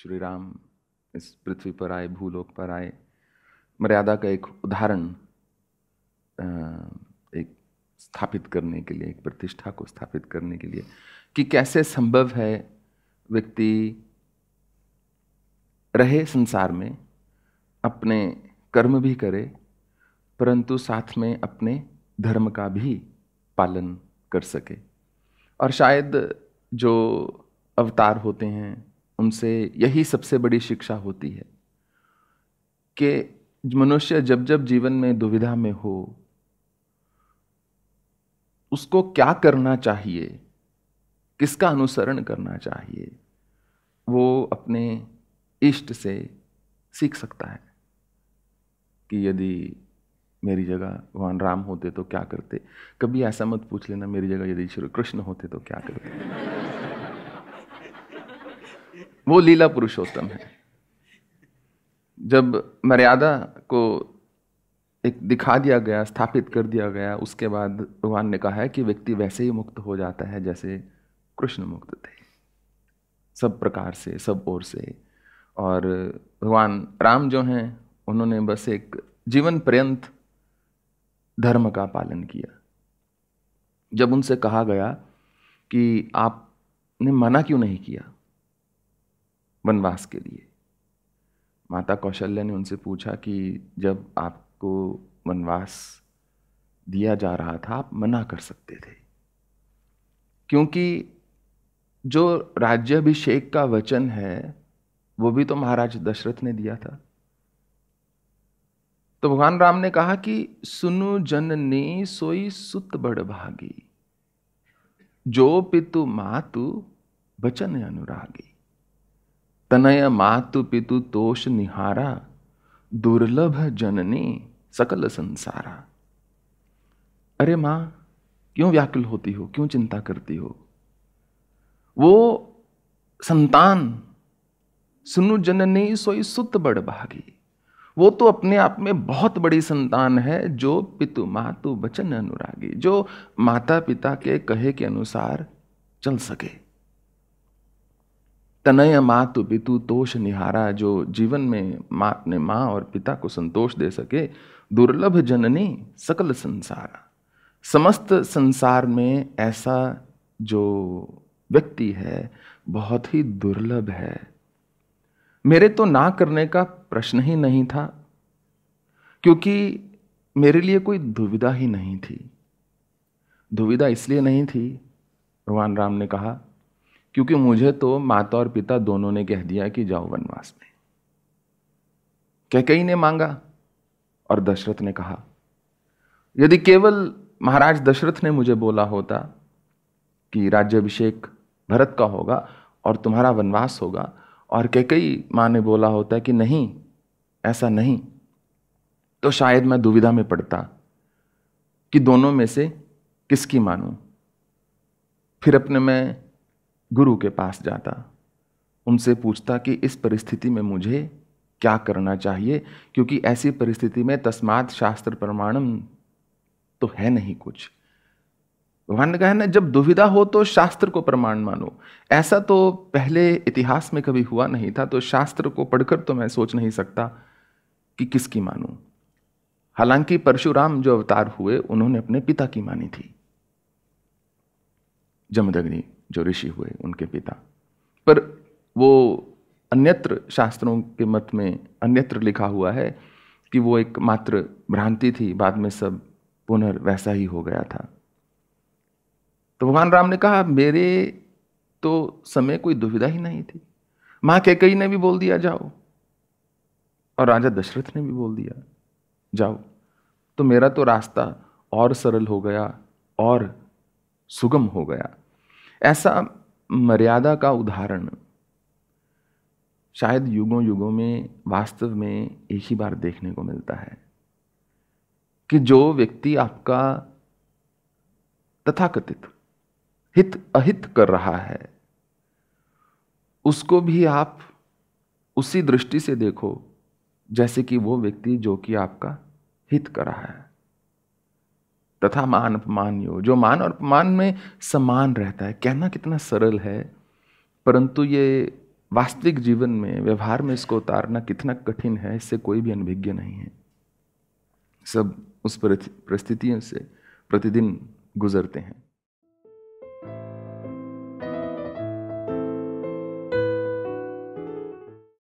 श्री राम इस पृथ्वी पर आए भूलोक पर आए मर्यादा का एक उदाहरण एक स्थापित करने के लिए एक प्रतिष्ठा को स्थापित करने के लिए कि कैसे संभव है व्यक्ति रहे संसार में अपने कर्म भी करे परंतु साथ में अपने धर्म का भी पालन कर सके और शायद जो अवतार होते हैं उनसे यही सबसे बड़ी शिक्षा होती है कि मनुष्य जब जब जीवन में दुविधा में हो उसको क्या करना चाहिए किसका अनुसरण करना चाहिए वो अपने इष्ट से सीख सकता है कि यदि मेरी जगह भगवान राम होते तो क्या करते कभी ऐसा मत पूछ लेना मेरी जगह यदि श्री कृष्ण होते तो क्या करते वो लीला पुरुषोत्तम है जब मर्यादा को एक दिखा दिया गया स्थापित कर दिया गया उसके बाद भगवान ने कहा है कि व्यक्ति वैसे ही मुक्त हो जाता है जैसे कृष्ण मुक्त थे सब प्रकार से सब ओर से और भगवान राम जो हैं उन्होंने बस एक जीवन पर्यंत धर्म का पालन किया जब उनसे कहा गया कि आपने मना क्यों नहीं किया वनवास के लिए माता कौशल्या ने उनसे पूछा कि जब आपको वनवास दिया जा रहा था आप मना कर सकते थे क्योंकि जो राज्याभिषेक का वचन है वो भी तो महाराज दशरथ ने दिया था तो भगवान राम ने कहा कि सुनु जननी सोई सुत बड़ भागी जो पितु मातु बचन अनुरागी तनय मातु पितु तोष निहारा दुर्लभ जननी सकल संसारा अरे मां क्यों व्याकुल होती हो क्यों चिंता करती हो वो संतान सुनु जननी सोई सुत बड़ भागी वो तो अपने आप में बहुत बड़ी संतान है जो पितु मातु वचन अनुरागी जो माता पिता के कहे के अनुसार चल सके तनय मातु पितु तोष निहारा जो जीवन में माँ अपने माँ और पिता को संतोष दे सके दुर्लभ जननी सकल संसार समस्त संसार में ऐसा जो व्यक्ति है बहुत ही दुर्लभ है मेरे तो ना करने का प्रश्न ही नहीं था क्योंकि मेरे लिए कोई दुविधा ही नहीं थी दुविधा इसलिए नहीं थी भगवान राम ने कहा क्योंकि मुझे तो माता और पिता दोनों ने कह दिया कि जाओ वनवास में कैकई ने मांगा और दशरथ ने कहा यदि केवल महाराज दशरथ ने मुझे बोला होता कि राज्यभिषेक भरत का होगा और तुम्हारा वनवास होगा और कई माँ ने बोला होता है कि नहीं ऐसा नहीं तो शायद मैं दुविधा में पड़ता कि दोनों में से किसकी मानूं फिर अपने मैं गुरु के पास जाता उनसे पूछता कि इस परिस्थिति में मुझे क्या करना चाहिए क्योंकि ऐसी परिस्थिति में तस्मात शास्त्र प्रमाणम तो है नहीं कुछ भगवान ने कहा है ना जब दुविधा हो तो शास्त्र को प्रमाण मानो ऐसा तो पहले इतिहास में कभी हुआ नहीं था तो शास्त्र को पढ़कर तो मैं सोच नहीं सकता कि किसकी मानूं हालांकि परशुराम जो अवतार हुए उन्होंने अपने पिता की मानी थी जमदग्नि जो ऋषि हुए उनके पिता पर वो अन्यत्र शास्त्रों के मत में अन्यत्र लिखा हुआ है कि वो एक मात्र भ्रांति थी बाद में सब पुनर्वैसा ही हो गया था तो भगवान राम ने कहा मेरे तो समय कोई दुविधा ही नहीं थी मां के कई ने भी बोल दिया जाओ और राजा दशरथ ने भी बोल दिया जाओ तो मेरा तो रास्ता और सरल हो गया और सुगम हो गया ऐसा मर्यादा का उदाहरण शायद युगों युगों में वास्तव में एक ही बार देखने को मिलता है कि जो व्यक्ति आपका तथाकथित हित अहित कर रहा है उसको भी आप उसी दृष्टि से देखो जैसे कि वो व्यक्ति जो कि आपका हित कर रहा है तथा मान अपमान यो जो मान और अपमान में समान रहता है कहना कितना सरल है परंतु ये वास्तविक जीवन में व्यवहार में इसको उतारना कितना कठिन है इससे कोई भी अनभिज्ञ नहीं है सब उस परिस्थितियों से प्रतिदिन गुजरते हैं